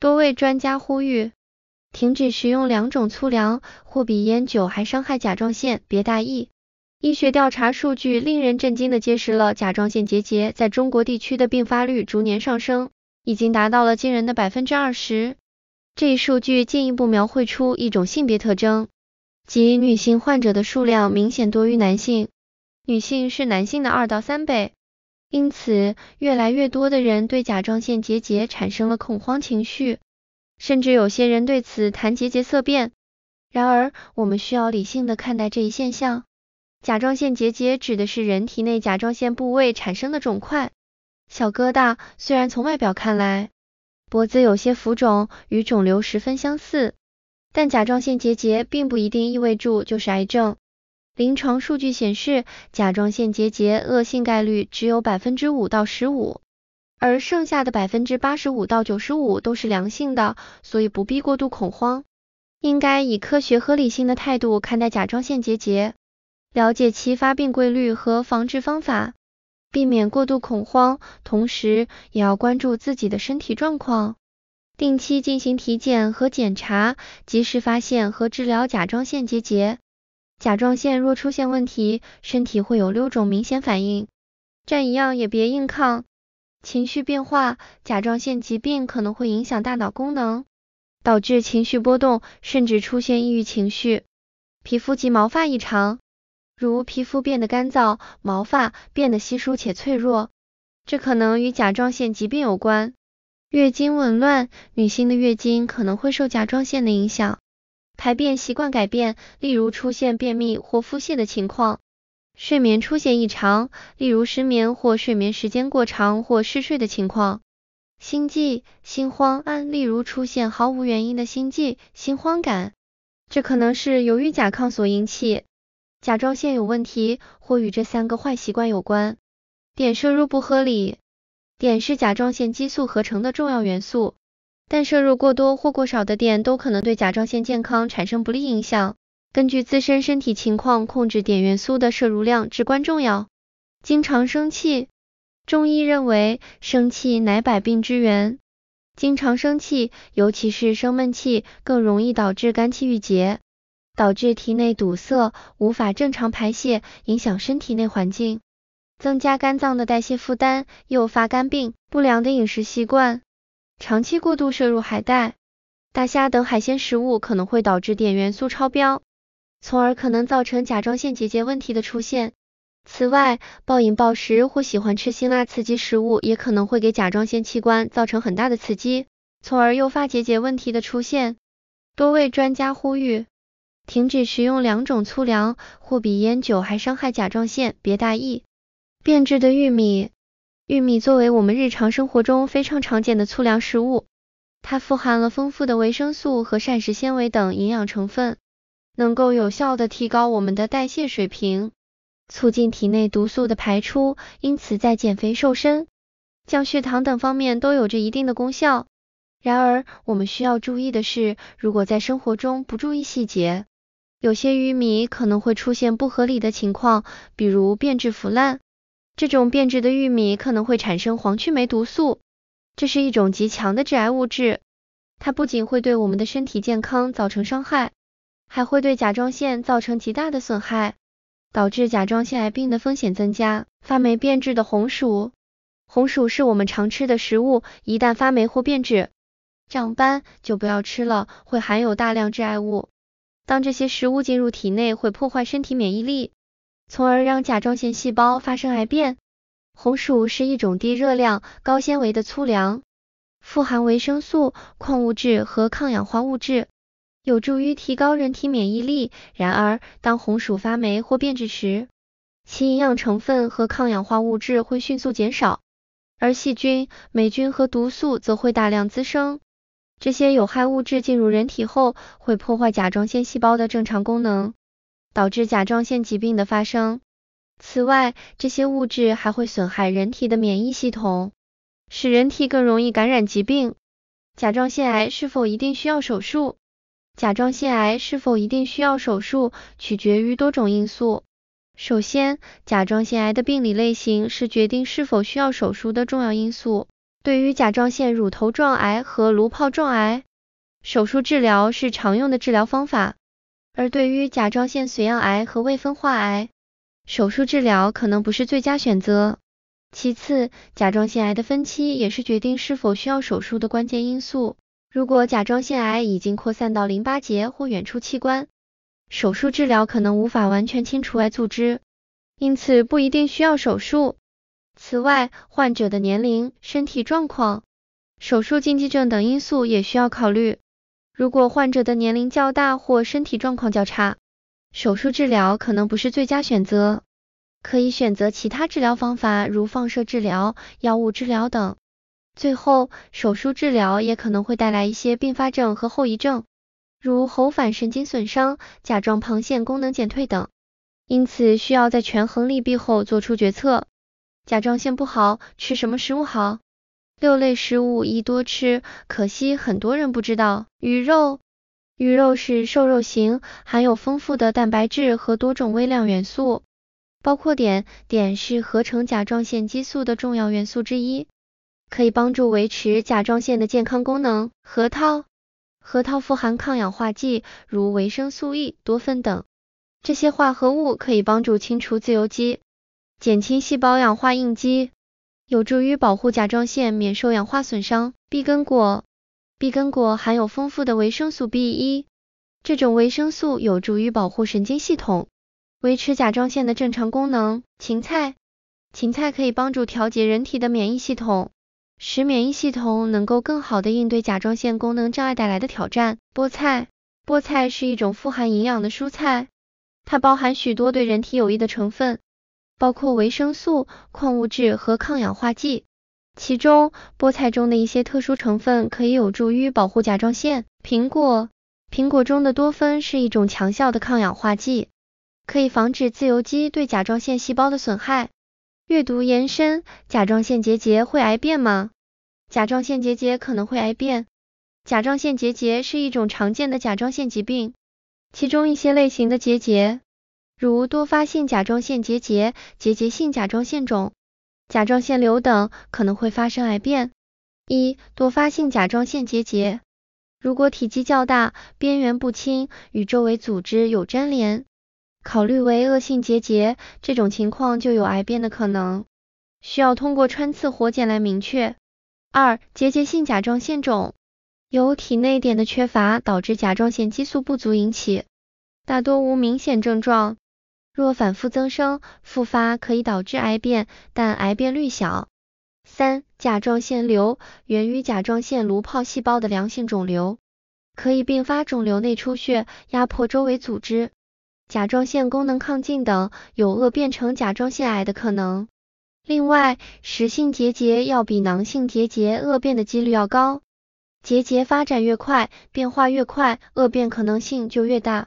多位专家呼吁停止食用两种粗粮，或比烟酒还伤害甲状腺，别大意。医学调查数据令人震惊的揭示了甲状腺结节在中国地区的并发率逐年上升，已经达到了惊人的百分之二十。这一数据进一步描绘出一种性别特征，即女性患者的数量明显多于男性，女性是男性的二到三倍。因此，越来越多的人对甲状腺结节产生了恐慌情绪，甚至有些人对此谈结节色变。然而，我们需要理性的看待这一现象。甲状腺结节指的是人体内甲状腺部位产生的肿块、小疙瘩，虽然从外表看来，脖子有些浮肿，与肿瘤十分相似，但甲状腺结节并不一定意味着就是癌症。临床数据显示，甲状腺结节恶性概率只有百分之五到十五，而剩下的百分之八十五到九十五都是良性的，所以不必过度恐慌。应该以科学合理性的态度看待甲状腺结节，了解其发病规律和防治方法，避免过度恐慌，同时也要关注自己的身体状况，定期进行体检和检查，及时发现和治疗甲状腺结节。甲状腺若出现问题，身体会有六种明显反应，站一样也别硬抗。情绪变化，甲状腺疾病可能会影响大脑功能，导致情绪波动，甚至出现抑郁情绪。皮肤及毛发异常，如皮肤变得干燥，毛发变得稀疏且脆弱，这可能与甲状腺疾病有关。月经紊乱，女性的月经可能会受甲状腺的影响。排便习惯改变，例如出现便秘或腹泻的情况；睡眠出现异常，例如失眠或睡眠时间过长或嗜睡的情况；心悸、心慌安，例如出现毫无原因的心悸、心慌感，这可能是由于甲亢所引起，甲状腺有问题或与这三个坏习惯有关。碘摄入不合理，碘是甲状腺激素合成的重要元素。但摄入过多或过少的碘都可能对甲状腺健康产生不利影响。根据自身身体情况控制碘元素的摄入量至关重要。经常生气，中医认为生气乃百病之源，经常生气，尤其是生闷气，更容易导致肝气郁结，导致体内堵塞，无法正常排泄，影响身体内环境，增加肝脏的代谢负担，诱发肝病。不良的饮食习惯。长期过度摄入海带、大虾等海鲜食物，可能会导致碘元素超标，从而可能造成甲状腺结节问题的出现。此外，暴饮暴食或喜欢吃辛辣刺激食物，也可能会给甲状腺器官造成很大的刺激，从而诱发结节问题的出现。多位专家呼吁，停止食用两种粗粮，或比烟酒还伤害甲状腺，别大意。变质的玉米。玉米作为我们日常生活中非常常见的粗粮食物，它富含了丰富的维生素和膳食纤维等营养成分，能够有效的提高我们的代谢水平，促进体内毒素的排出，因此在减肥瘦身、降血糖等方面都有着一定的功效。然而，我们需要注意的是，如果在生活中不注意细节，有些玉米可能会出现不合理的情况，比如变质腐烂。这种变质的玉米可能会产生黄曲霉毒素，这是一种极强的致癌物质，它不仅会对我们的身体健康造成伤害，还会对甲状腺造成极大的损害，导致甲状腺癌病的风险增加。发霉变质的红薯，红薯是我们常吃的食物，一旦发霉或变质、长斑就不要吃了，会含有大量致癌物，当这些食物进入体内会破坏身体免疫力。从而让甲状腺细胞发生癌变。红薯是一种低热量、高纤维的粗粮，富含维生素、矿物质和抗氧化物质，有助于提高人体免疫力。然而，当红薯发霉或变质时，其营养成分和抗氧化物质会迅速减少，而细菌、霉菌和毒素则会大量滋生。这些有害物质进入人体后，会破坏甲状腺细胞的正常功能。导致甲状腺疾病的发生。此外，这些物质还会损害人体的免疫系统，使人体更容易感染疾病。甲状腺癌是否一定需要手术？甲状腺癌是否一定需要手术，取决于多种因素。首先，甲状腺癌的病理类型是决定是否需要手术的重要因素。对于甲状腺乳头状癌和颅泡状癌，手术治疗是常用的治疗方法。而对于甲状腺髓样癌和未分化癌，手术治疗可能不是最佳选择。其次，甲状腺癌的分期也是决定是否需要手术的关键因素。如果甲状腺癌已经扩散到淋巴结或远处器官，手术治疗可能无法完全清除癌组织，因此不一定需要手术。此外，患者的年龄、身体状况、手术禁忌症等因素也需要考虑。如果患者的年龄较大或身体状况较差，手术治疗可能不是最佳选择，可以选择其他治疗方法，如放射治疗、药物治疗等。最后，手术治疗也可能会带来一些并发症和后遗症，如喉返神经损伤、甲状旁腺功能减退等，因此需要在权衡利弊后做出决策。甲状腺不好吃什么食物好？六类食物宜多吃，可惜很多人不知道。鱼肉，鱼肉是瘦肉型，含有丰富的蛋白质和多种微量元素，包括碘，碘是合成甲状腺激素的重要元素之一，可以帮助维持甲状腺的健康功能。核桃，核桃富含抗氧化剂，如维生素 E、多酚等，这些化合物可以帮助清除自由基，减轻细胞氧化应激。有助于保护甲状腺免受氧化损伤。碧根果，碧根果含有丰富的维生素 b 一，这种维生素有助于保护神经系统，维持甲状腺的正常功能。芹菜，芹菜可以帮助调节人体的免疫系统，使免疫系统能够更好地应对甲状腺功能障碍带来的挑战。菠菜，菠菜是一种富含营养的蔬菜，它包含许多对人体有益的成分。包括维生素、矿物质和抗氧化剂，其中菠菜中的一些特殊成分可以有助于保护甲状腺。苹果，苹果中的多酚是一种强效的抗氧化剂，可以防止自由基对甲状腺细胞的损害。阅读延伸：甲状腺结节会癌变吗？甲状腺结节可能会癌变。甲状腺结节是一种常见的甲状腺疾病，其中一些类型的结节。如多发性甲状腺结节、结节性甲状腺肿、甲状腺瘤等可能会发生癌变。一、多发性甲状腺结节，如果体积较大，边缘不清，与周围组织有粘连，考虑为恶性结节，这种情况就有癌变的可能，需要通过穿刺活检来明确。二、结节性甲状腺肿，由体内碘的缺乏导致甲状腺激素不足引起，大多无明显症状。若反复增生、复发，可以导致癌变，但癌变率小。三、甲状腺瘤源于甲状腺颅泡细胞的良性肿瘤，可以并发肿瘤内出血、压迫周围组织、甲状腺功能亢进等，有恶变成甲状腺癌的可能。另外，实性结节要比囊性结节恶变的几率要高，结节发展越快，变化越快，恶变可能性就越大。